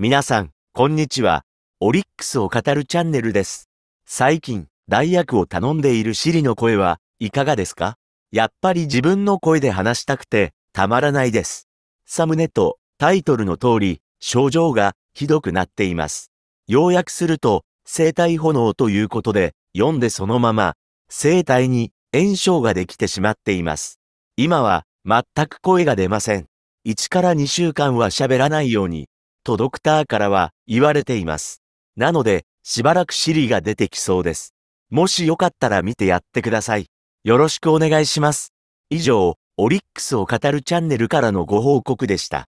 皆さん、こんにちは。オリックスを語るチャンネルです。最近、代役を頼んでいるシリの声はいかがですかやっぱり自分の声で話したくてたまらないです。サムネとタイトルの通り、症状がひどくなっています。要約すると、生体炎ということで、読んでそのまま、生体に炎症ができてしまっています。今は全く声が出ません。1から2週間は喋らないようにとドクターからは言われています。なので、しばらくシリが出てきそうです。もしよかったら見てやってください。よろしくお願いします。以上、オリックスを語るチャンネルからのご報告でした。